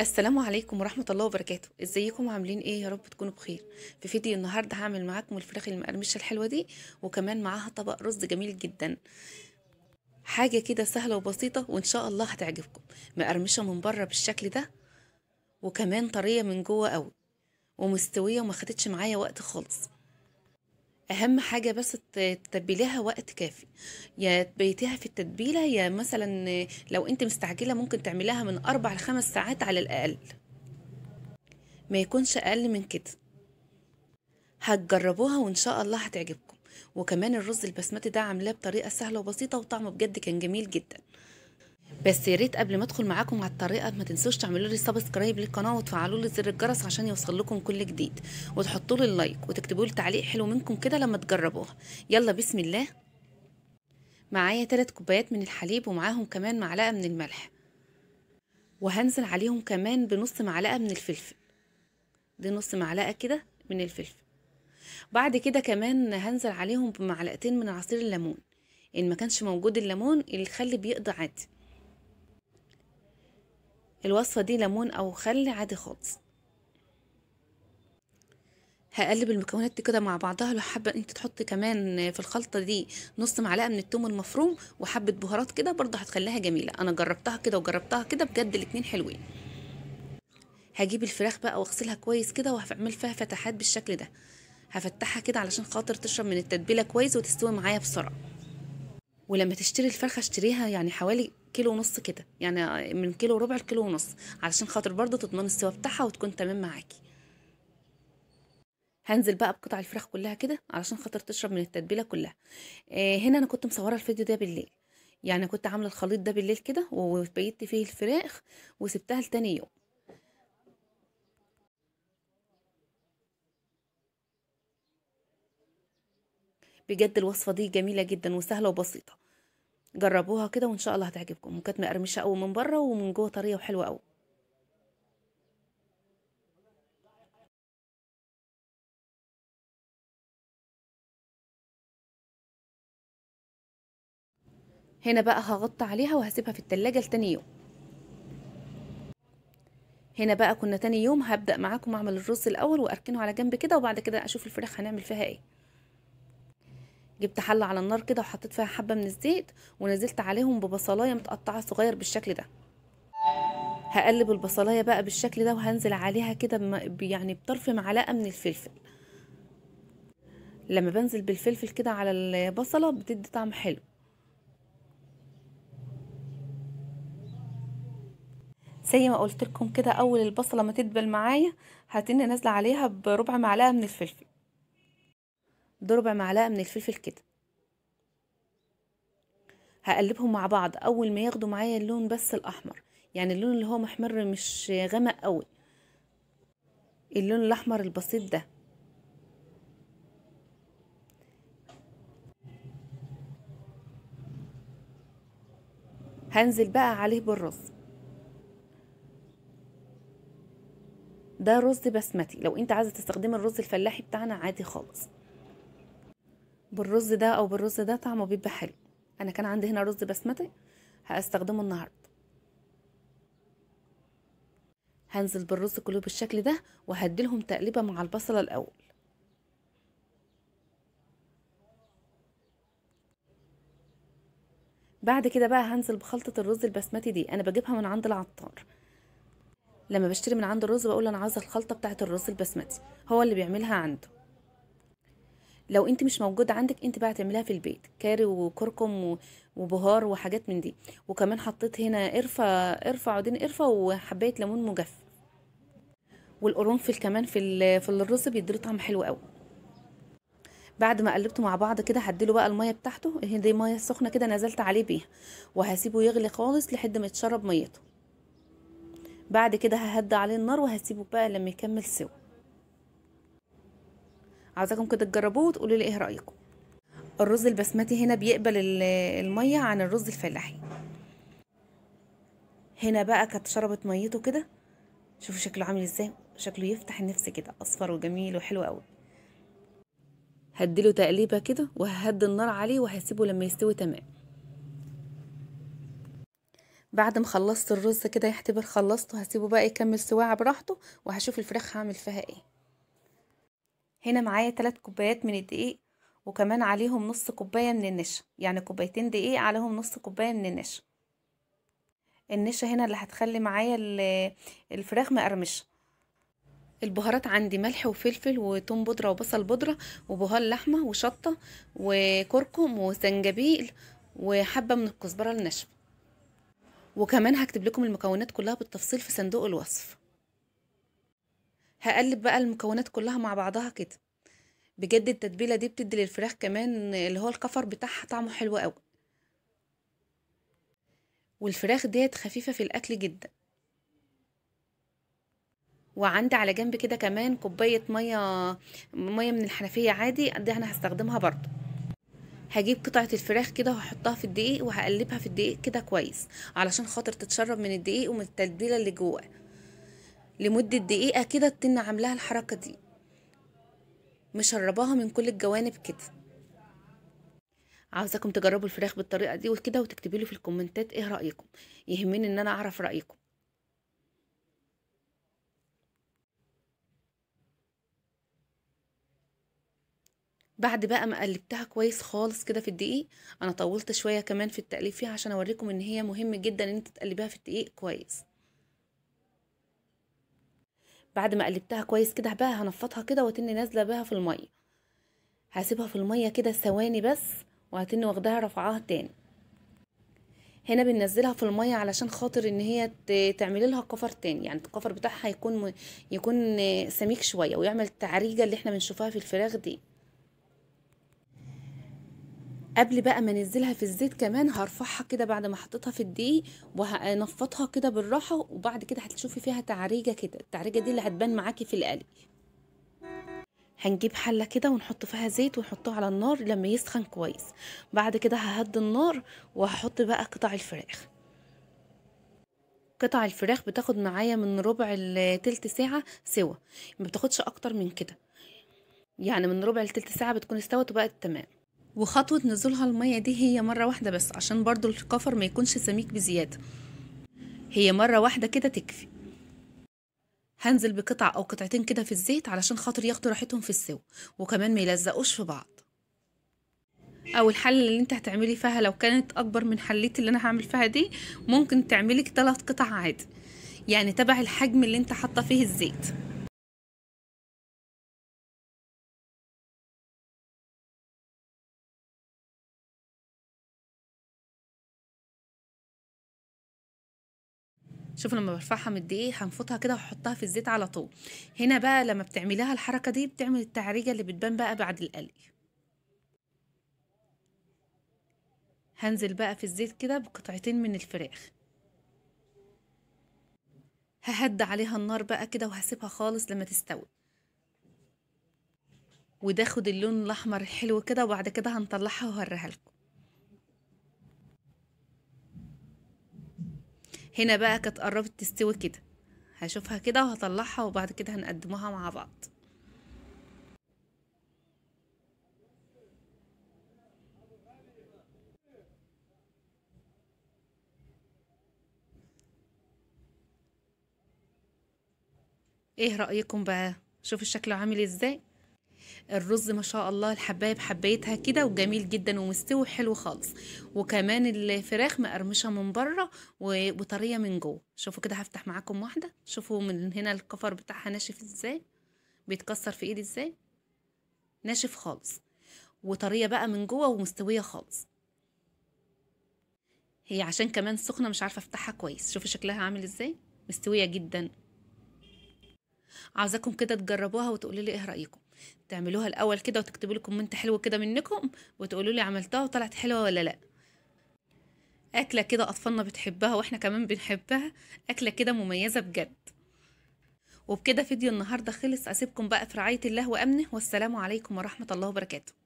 السلام عليكم ورحمة الله وبركاته ازيكم عاملين ايه يا رب تكونوا بخير في فيديو النهاردة هعمل معاكم الفراخ المقرمشة الحلوة دي وكمان معاها طبق رز جميل جدا حاجة كده سهلة وبسيطة وان شاء الله هتعجبكم مقرمشة من بره بالشكل ده وكمان طرية من جوه قوي ومستوية وما خدتش معايا وقت خالص اهم حاجه بس تتبليها وقت كافي يا تبيتيها في التتبيله يا مثلا لو انت مستعجله ممكن تعمليها من اربع لخمس ساعات على الاقل ما يكونش اقل من كده هتجربوها وان شاء الله هتعجبكم وكمان الرز البسمتي ده عاملاه بطريقه سهله وبسيطه وطعمه بجد كان جميل جدا بس يا ريت قبل ما ادخل معاكم على الطريقه ما تنسوش تعملوا لي سبسكرايب للقناه وتفعلوا لي زر الجرس عشان يوصل لكم كل جديد وتحطوا لي اللايك وتكتبوا لي تعليق حلو منكم كده لما تجربوها يلا بسم الله معايا 3 كوبايات من الحليب ومعاهم كمان معلقه من الملح وهنزل عليهم كمان بنص معلقه من الفلفل دي نص معلقه كده من الفلفل بعد كده كمان هنزل عليهم بمعلقتين من عصير الليمون ان ما كانش موجود الليمون الخل بيقضي عادي الوصفة دي ليمون أو خل عادي خالص هقلب المكونات دي كده مع بعضها لو حابه انت تحطي كمان في الخلطه دي نص معلقه من التوم المفروم وحبه بهارات كده برضه هتخليها جميله انا جربتها كده وجربتها كده بجد الاتنين حلوين هجيب الفراخ بقى واغسلها كويس كده وهعمل فيها فتحات بالشكل ده هفتحها كده علشان خاطر تشرب من التتبيله كويس وتستوي معايا بسرعه ولما تشتري الفرخه اشتريها يعني حوالي كيلو ونص كده يعني من كيلو وربع لكيلو ونص علشان خاطر برضو تضمن السوا بتاعها وتكون تمام معاكي هنزل بقى بقطع الفراخ كلها كده علشان خاطر تشرب من التتبيله كلها آه هنا انا كنت مصوره الفيديو ده بالليل يعني كنت عامله الخليط ده بالليل كده وبيت فيه الفراخ وسبتها لتاني يوم بجد الوصفه دي جميله جدا وسهله وبسيطه جربوها كده وان شاء الله هتعجبكم وكانت مقرمشه قوي من بره ومن جوه طريه وحلوه قوي هنا بقى هغطي عليها وهسيبها في التلاجة لتاني يوم هنا بقى كنا تاني يوم هبدأ معاكم اعمل الرز الاول واركنه على جنب كده وبعد كده اشوف الفراخ هنعمل فيها ايه جبت حله على النار كده وحطيت فيها حبه من الزيت ونزلت عليهم ببصلايه متقطعه صغير بالشكل ده هقلب البصلايه بقى بالشكل ده وهنزل عليها كده يعني بطرف معلقه من الفلفل لما بنزل بالفلفل كده على البصله بتدي طعم حلو زي ما قلت لكم كده اول البصله ما تدبل معايا هتني نازله عليها بربع معلقه من الفلفل ده ربع معلقه من الفلفل كده هقلبهم مع بعض اول ما ياخدوا معايا اللون بس الاحمر يعني اللون اللي هو محمر مش غامق قوي اللون الاحمر البسيط ده هنزل بقى عليه بالرز ده رز بسمتي لو انت عايزه تستخدمي الرز الفلاحي بتاعنا عادي خالص بالرز ده او بالرز ده طعمه بيبقى حلو انا كان عندي هنا رز بسمتي هستخدمه النهارده هنزل بالرز كله بالشكل ده وهديلهم تقليبه مع البصله الاول بعد كده بقى هنزل بخلطه الرز البسمتي دي انا بجيبها من عند العطار لما بشتري من عند الرز بقول انا عايزه الخلطه بتاعه الرز البسمتي هو اللي بيعملها عنده لو انت مش موجوده عندك انت بقى هتعمليها في البيت كاري وكركم وبهار وحاجات من دي وكمان حطيت هنا قرفه قرفه عودين قرفه وحبايه ليمون مجفف والقرنفل كمان في في الرز بيديله طعم حلو قوي بعد ما قلبته مع بعض كده هديله بقى الميه بتاعته اهي دي ميه سخنه كده نزلت عليه بيها وهسيبه يغلي خالص لحد ما يتشرب ميته بعد كده ههدى عليه النار وهسيبه بقى لما يكمل سوا عايزاكم كده تجربوه وتقولوا لي ايه رايكم الرز البسمتي هنا بيقبل الميه عن الرز الفلاحي هنا بقى كانت شربت ميته كده شوفوا شكله عامل ازاي شكله يفتح النفس كده اصفر وجميل وحلو قوي هديله تقليبه كده وههدي النار عليه وهسيبه لما يستوي تمام بعد ما خلصت الرز كده يعتبر خلصته هسيبه بقى يكمل سواعه براحته وهشوف الفراخ هعمل فيها ايه هنا معايا تلات كوبايات من الدقيق وكمان عليهم نص كوباية من النشا يعني كوبايتين دقيق عليهم نص كوباية من النشا النشا هنا اللي هتخلي معايا الفراخ مقرمشه البهارات عندي ملح وفلفل وتوم بودره وبصل بودره وبهار لحمه وشطه وكركم وزنجبيل وحبه من الكزبره الناشفه وكمان هكتب لكم المكونات كلها بالتفصيل في صندوق الوصف هقلب بقى المكونات كلها مع بعضها كده بجد التتبيله دي بتدي للفراخ كمان اللي هو الكفر بتاعها طعمه حلو قوي والفراخ ديت خفيفه في الاكل جدا وعندي على جنب كده كمان كوبايه ميه ميه من الحنفيه عادي دي انا هستخدمها برضو هجيب قطعه الفراخ كده وهحطها في الدقيق وهقلبها في الدقيق كده كويس علشان خاطر تتشرب من الدقيق ومن التتبيله اللي جواه لمدة دقيقة كده الطنة عاملاها الحركة دي مشرباها من كل الجوانب كده عاوزاكم تجربوا الفراخ بالطريقه دي وكده وتكتبي لي في الكومنتات ايه رايكم يهمني ان انا اعرف رايكم بعد بقى ما قلبتها كويس خالص كده في الدقيق انا طولت شويه كمان في التقليب فيها عشان اوريكم ان هي مهم جدا ان انت تقلبيها في الدقيق كويس بعد ما قلبتها كويس كده بقى هنفطها كده وتني نازله بها في الميه هسيبها في الميه كده ثواني بس وهتني واخداها رفعها تاني هنا بننزلها في الميه علشان خاطر ان هي تعمل لها كفر تاني يعني الكفر بتاعها يكون يكون سميك شويه ويعمل التعريجه اللي احنا بنشوفها في الفراخ دي قبل بقى ما انزلها في الزيت كمان هرفعها كده بعد ما حطيتها في الدقيق وهنفضها كده بالراحه وبعد كده هتشوفي فيها تعريجه كده التعريجه دي اللي هتبان معاكي في القلي هنجيب حله كده ونحط فيها زيت ونحطه على النار لما يسخن كويس بعد كده ههدي النار وهحط بقى قطع الفراخ قطع الفراخ بتاخد معايا من ربع لتلت ساعه سوا ما بتاخدش اكتر من كده يعني من ربع لتلت ساعه بتكون استوت وبقت تمام وخطوة نزولها المية دي هي مرة واحدة بس عشان برضو الكفر ما يكونش سميك بزيادة هي مرة واحدة كده تكفي هنزل بقطع أو قطعتين كده في الزيت علشان خاطر ياخدوا راحتهم في السوا وكمان ما يلزقوش في بعض أو الحلة اللي انت هتعملي فيها لو كانت أكبر من حليت اللي أنا هعمل فيها دي ممكن تعملي ثلاث قطع عادي يعني تبع الحجم اللي انت حاطة فيه الزيت شوف لما برفعها من الدقيق هنفوتها كده وحطها في الزيت على طول هنا بقى لما بتعمليها الحركه دي بتعمل التعريجه اللي بتبان بقى بعد القلي هنزل بقى في الزيت كده بقطعتين من الفراخ ههد عليها النار بقى كده وهسيبها خالص لما تستوي وتاخد اللون الاحمر الحلو كده وبعد كده هنطلعها وهوريها لكم هنا بقى كانت قربت تستوي كده هشوفها كده وهطلعها وبعد كده هنقدمها مع بعض ايه رأيكم بقى شوفوا الشكل عامل ازاي الرز ما شاء الله الحبايه بحبايتها كده وجميل جدا ومستوي حلو خالص وكمان الفراخ مقرمشه من بره وطريه من جوه شوفوا كده هفتح معاكم واحده شوفوا من هنا الكفر بتاعها ناشف ازاي بيتكسر في ايدي ازاي ناشف خالص وطريه بقى من جوه ومستويه خالص هي عشان كمان سخنه مش عارفه افتحها كويس شوفوا شكلها عامل ازاي مستويه جدا عاوزاكم كده تجربوها وتقولي لي ايه رايكم تعملوها الاول كده وتكتبوا لكم كومنت حلو كده منكم وتقولوا لي عملتها وطلعت حلوه ولا لا اكله كده اطفالنا بتحبها واحنا كمان بنحبها اكله كده مميزه بجد وبكده فيديو النهارده خلص اسيبكم بقى في رعايه الله وامنه والسلام عليكم ورحمه الله وبركاته